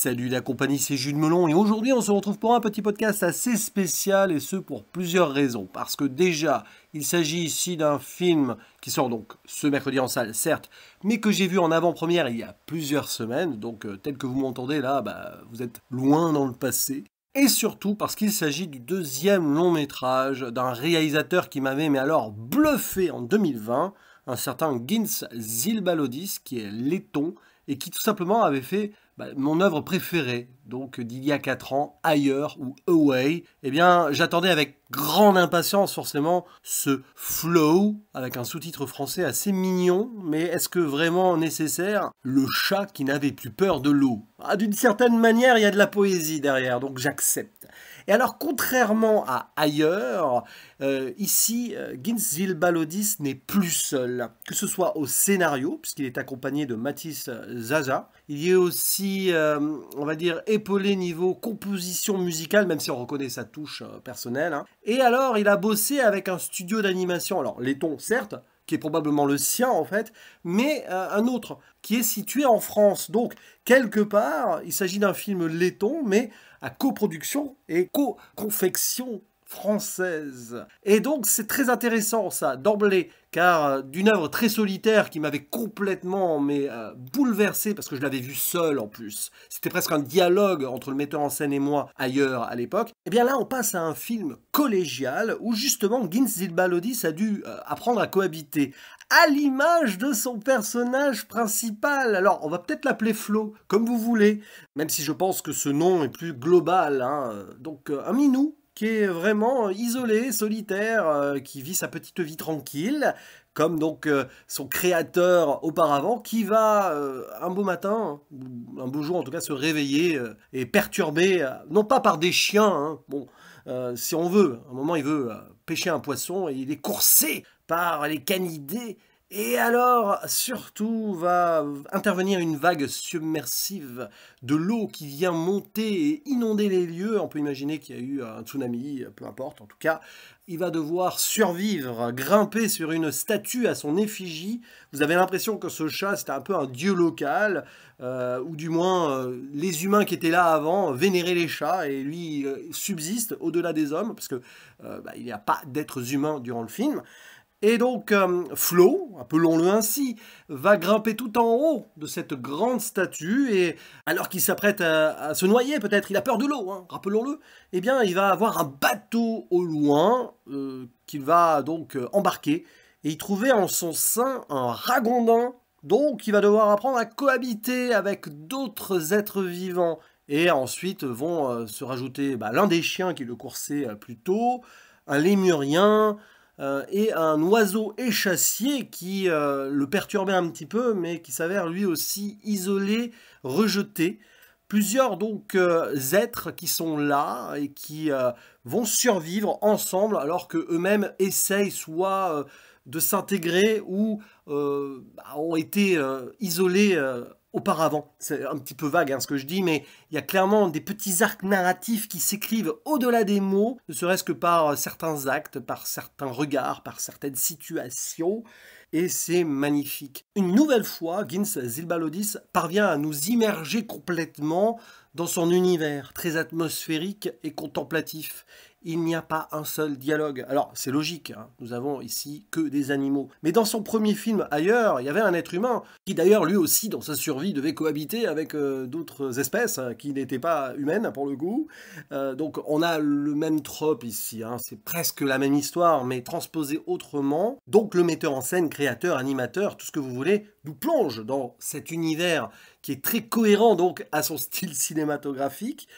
Salut la compagnie, c'est Jules Melon et aujourd'hui on se retrouve pour un petit podcast assez spécial et ce pour plusieurs raisons. Parce que déjà, il s'agit ici d'un film qui sort donc ce mercredi en salle, certes, mais que j'ai vu en avant-première il y a plusieurs semaines, donc euh, tel que vous m'entendez là, bah, vous êtes loin dans le passé. Et surtout parce qu'il s'agit du deuxième long métrage d'un réalisateur qui m'avait mais alors bluffé en 2020, un certain Gins Zilbalodis qui est letton et qui tout simplement avait fait bah, mon œuvre préférée, donc d'il y a 4 ans, Ailleurs ou Away, eh bien j'attendais avec grande impatience forcément ce flow, avec un sous-titre français assez mignon, mais est-ce que vraiment nécessaire Le chat qui n'avait plus peur de l'eau. Ah, d'une certaine manière, il y a de la poésie derrière, donc j'accepte. Et alors, contrairement à ailleurs, euh, ici, euh, Ginzil Balodis n'est plus seul, que ce soit au scénario, puisqu'il est accompagné de Mathis euh, Zaza. Il y est aussi, on va dire, épaulé niveau composition musicale, même si on reconnaît sa touche personnelle. Hein. Et alors, il a bossé avec un studio d'animation. Alors, laiton, certes, qui est probablement le sien en fait, mais un autre qui est situé en France. Donc, quelque part, il s'agit d'un film laiton, mais à coproduction et co-confection française. Et donc c'est très intéressant ça, d'emblée, car euh, d'une œuvre très solitaire qui m'avait complètement mais, euh, bouleversé, parce que je l'avais vue seule en plus, c'était presque un dialogue entre le metteur en scène et moi ailleurs à l'époque, et eh bien là on passe à un film collégial où justement Ginz Balodis a dû euh, apprendre à cohabiter, à l'image de son personnage principal. Alors on va peut-être l'appeler Flo, comme vous voulez, même si je pense que ce nom est plus global. Hein. Donc un minou qui est vraiment euh, isolé, solitaire, euh, qui vit sa petite vie tranquille, comme donc euh, son créateur auparavant, qui va un beau matin, un beau jour en tout cas, se réveiller et perturber, non pas par des chiens, hein, bon, si on veut, un moment il veut pêcher un poisson et il est coursé par les canidés et alors, surtout, va intervenir une vague submersive de l'eau qui vient monter et inonder les lieux. On peut imaginer qu'il y a eu un tsunami, peu importe en tout cas. Il va devoir survivre, grimper sur une statue à son effigie. Vous avez l'impression que ce chat, c'était un peu un dieu local, euh, ou du moins euh, les humains qui étaient là avant vénéraient les chats, et lui euh, subsiste au-delà des hommes, parce que bah, il n'y a pas d'êtres humains durant le film. Et donc, euh, Flo, appelons-le ainsi, va grimper tout en haut de cette grande statue, et alors qu'il s'apprête à, se noyer, peut-être, il a peur de l'eau, hein, rappelons-le, eh bien, il va avoir un bateau au loin, euh, qu'il va donc euh, embarquer, et il trouver en son sein un ragondin, donc il va devoir apprendre à cohabiter avec d'autres êtres vivants, et ensuite vont se rajouter bah, l'un des chiens qui le coursait plus tôt, un lémurien, euh, et un oiseau échassier qui euh, le perturbait un petit peu, mais qui s'avère lui aussi isolé, rejeté. Plusieurs donc euh, êtres qui sont là et qui vont survivre ensemble alors que eux-mêmes essayent soit de s'intégrer ou bah, ont été isolés auparavant. C'est un petit peu vague hein, ce que je dis, mais il y a clairement des petits arcs narratifs qui s'écrivent au-delà des mots, ne serait-ce que par euh, certains actes, par certains regards, par certaines situations et c'est magnifique. Une nouvelle fois, Gins Zilbalodis parvient à nous immerger complètement dans son univers, très atmosphérique et contemplatif. Il n'y a pas un seul dialogue. Alors, c'est logique, hein. nous avons ici que des animaux. Mais dans son premier film, ailleurs, il y avait un être humain, qui d'ailleurs, lui aussi, dans sa survie, devait cohabiter avec euh, d'autres espèces hein, qui n'étaient pas humaines, pour le goût. Euh, donc, on a le même trope ici. Hein. c'est presque la même histoire, mais transposée autrement. Donc, le metteur en scène créateur, animateur, tout ce que vous voulez, nous plonge dans cet univers qui est très cohérent donc à son style cinématographique.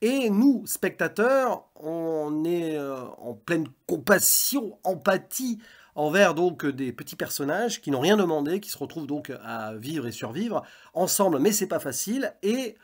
Et nous, spectateurs, on est euh, en pleine compassion, empathie envers donc des petits personnages qui n'ont rien demandé, qui se retrouvent donc à vivre et survivre ensemble, mais c'est pas facile. Et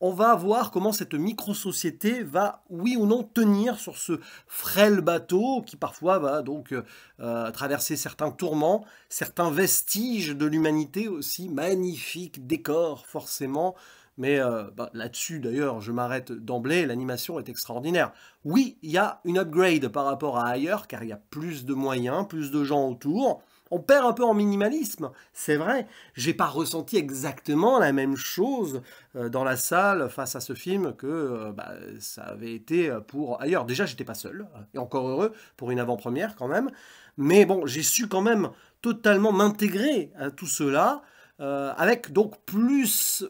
on va voir comment cette micro-société va, oui ou non, tenir sur ce frêle bateau qui parfois va donc euh, traverser certains tourments, certains vestiges de l'humanité aussi, magnifique décor forcément. Mais euh, bah, là-dessus, d'ailleurs, je m'arrête d'emblée, l'animation est extraordinaire. Oui, il y a une upgrade par rapport à ailleurs, car il y a plus de moyens, plus de gens autour. On perd un peu en minimalisme, c'est vrai. J'ai pas ressenti exactement la même chose euh, dans la salle face à ce film que euh, bah, ça avait été euh, pour ailleurs. Déjà, j'étais pas seul, et encore heureux pour une avant-première quand même. Mais bon, j'ai su quand même totalement m'intégrer à tout cela, avec donc plus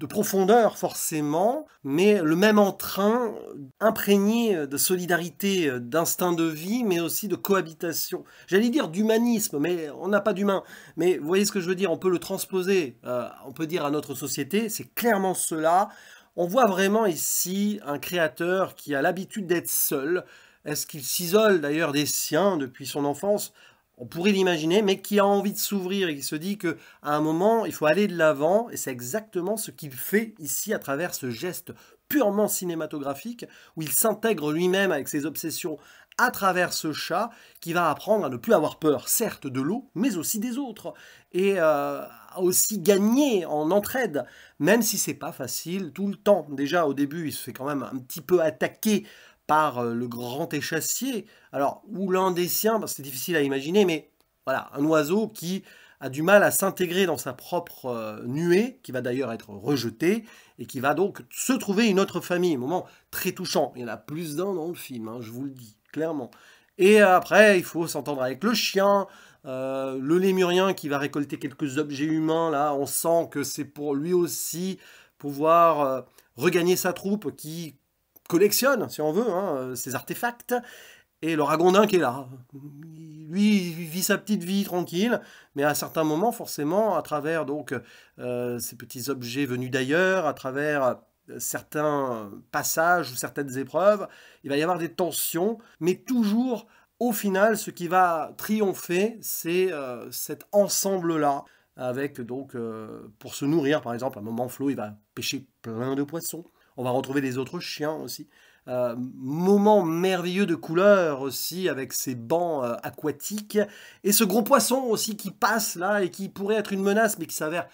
de profondeur forcément, mais le même entrain euh, imprégné euh, de solidarité, euh, d'instinct de vie, mais aussi de cohabitation. J'allais dire d'humanisme, mais on n'a pas d'humain. Mais vous voyez ce que je veux dire, on peut le transposer, on peut dire à notre société, c'est clairement cela. On voit vraiment ici un créateur qui a l'habitude d'être seul. Est-ce qu'il s'isole d'ailleurs des siens depuis son enfance on pourrait l'imaginer, mais qui a envie de s'ouvrir et qui se dit qu'à un moment, il faut aller de l'avant, et c'est exactement ce qu'il fait ici à travers ce geste purement cinématographique, où il s'intègre lui-même avec ses obsessions à travers ce chat, qui va apprendre à ne plus avoir peur, certes, de l'eau, mais aussi des autres, et euh, aussi gagner en entraide, même si c'est pas facile tout le temps. Déjà, au début, il se fait quand même un petit peu attaquer par euh, le grand échassier, alors, ou l'un des siens, c'est difficile à imaginer, mais voilà, un oiseau qui a du mal à s'intégrer dans sa propre euh, nuée, qui va d'ailleurs être rejeté, et qui va donc se trouver une autre famille. Moment très touchant. Il y en a plus d'un dans le film, hein, je vous le dis, clairement. Et après, il faut s'entendre avec le chien, euh, le lémurien qui va récolter quelques objets humains. Là, on sent que c'est pour lui aussi pouvoir regagner sa troupe qui collectionne, si on veut, hein, ces artefacts. Et le ragondin qui est là, lui, il vit sa petite vie tranquille, mais à certains moments, forcément, à travers donc euh, ces petits objets venus d'ailleurs, à travers euh, certains passages ou certaines épreuves, il va y avoir des tensions, mais toujours, au final, ce qui va triompher, c'est euh, cet ensemble-là avec donc pour se nourrir par exemple à un moment flot, il va pêcher plein de poissons on va retrouver les autres chiens aussi. Euh, moment merveilleux de couleur aussi avec ces bancs euh, aquatiques et ce gros poisson aussi qui passe là et qui pourrait être une menace mais qui s'avère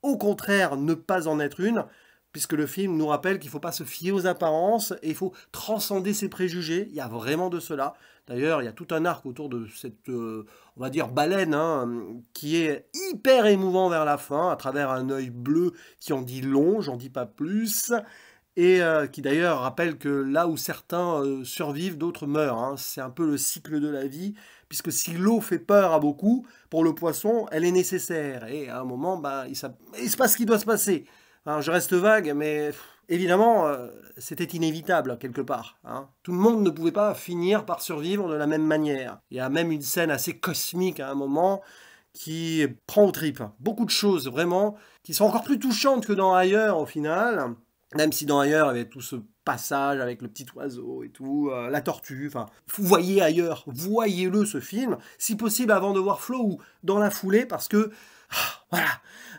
au contraire ne pas en être une puisque le film nous rappelle qu'il ne faut pas se fier aux apparences et il faut transcender ses préjugés. Il y a vraiment de cela. D'ailleurs, il y a tout un arc autour de cette, euh, on va dire, baleine, hein, qui est hyper émouvant vers la fin, à travers un œil bleu qui en dit long, j'en dis pas plus, et euh, qui d'ailleurs rappelle que là où certains euh, survivent, d'autres meurent. Hein. C'est un peu le cycle de la vie, puisque si l'eau fait peur à beaucoup, pour le poisson, elle est nécessaire. Et à un moment, bah, il, il se passe ce qui doit se passer je reste vague, mais évidemment, euh, c'était inévitable quelque part. Hein. Tout le monde ne pouvait pas finir par survivre de la même manière. Il y a même une scène assez cosmique à un moment qui prend aux tripes. Beaucoup de choses vraiment qui sont encore plus touchantes que dans ailleurs au final. Même si dans ailleurs il y avait tout ce passage avec le petit oiseau et tout, euh, la tortue, enfin, voyez ailleurs, voyez-le ce film, si possible avant de voir Flo ou dans la foulée parce que ah, voilà.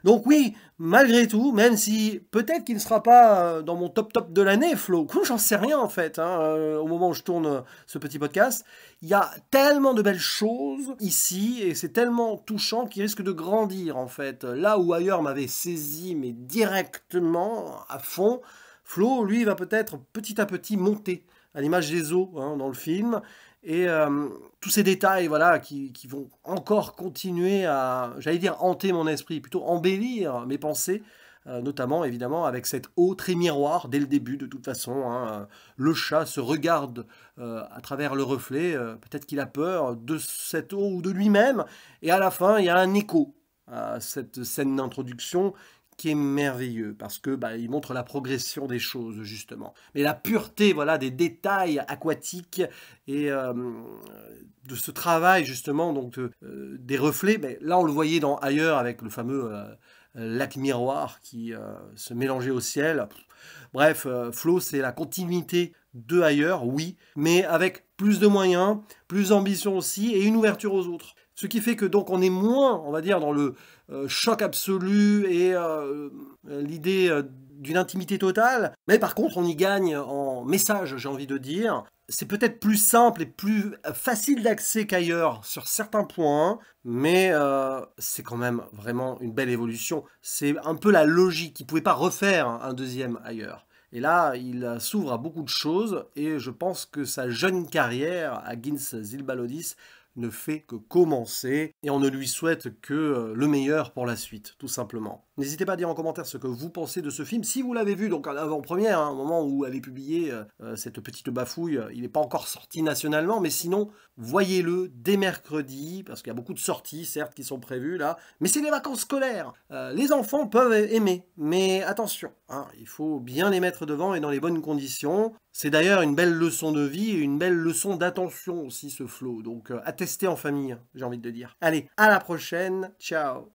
Donc oui, malgré tout, même si peut-être qu'il ne sera pas euh, dans mon top top de l'année, Flo, j'en sais rien en fait, hein, euh, au moment où je tourne euh, ce petit podcast, il y a tellement de belles choses ici, et c'est tellement touchant qu'il risque de grandir en fait. Là où ailleurs m'avait saisi, mais directement, à fond, Flo, lui, va peut-être petit à petit monter à l'image des eaux hein, dans le film, et euh, tous ces détails voilà, qui, vont encore continuer à, j'allais dire, hanter mon esprit, plutôt embellir mes pensées, euh, notamment évidemment avec cette eau très miroir dès le début de toute façon. Hein, euh, le chat se regarde à travers le reflet, peut-être qu'il a peur de cette eau ou de lui-même, et à la fin il y a un écho à cette scène d'introduction qui est merveilleux parce que bah, il montre la progression des choses justement, mais la pureté voilà des détails aquatiques et euh, de ce travail justement donc euh, des reflets. Mais là on le voyait dans ailleurs avec le fameux euh, lac miroir qui se mélangeait au ciel. Bref, Flo c'est la continuité de ailleurs, oui, mais avec plus de moyens, plus d'ambition aussi et une ouverture aux autres. Ce qui fait que donc on est moins, on va dire, dans le euh, choc absolu et euh, euh, l'idée d'une intimité totale. Mais par contre, on y gagne en message, j'ai envie de dire. C'est peut-être plus simple et plus facile d'accès qu'ailleurs sur certains points, mais c'est quand même vraiment une belle évolution. C'est un peu la logique. qui ne pouvait pas refaire un deuxième ailleurs. Et là, il s'ouvre à beaucoup de choses et je pense que sa jeune carrière à Gins Zilbalodis ne fait que commencer et on ne lui souhaite que euh, le meilleur pour la suite, tout simplement. N'hésitez pas à dire en commentaire ce que vous pensez de ce film. Si vous l'avez vu, donc en avant-première, hein, au moment où elle est publiée, euh, euh, cette petite bafouille, euh, il n'est pas encore sorti nationalement, mais sinon, voyez-le dès mercredi, parce qu'il y a beaucoup de sorties, certes, qui sont prévues là. Mais c'est les vacances scolaires Les enfants peuvent aimer, mais attention, hein, il faut bien les mettre devant et dans les bonnes conditions. C'est d'ailleurs une belle leçon de vie et une belle leçon d'attention aussi, ce flow. Donc, à tester en famille, hein, j'ai envie de dire. Allez, à la prochaine, ciao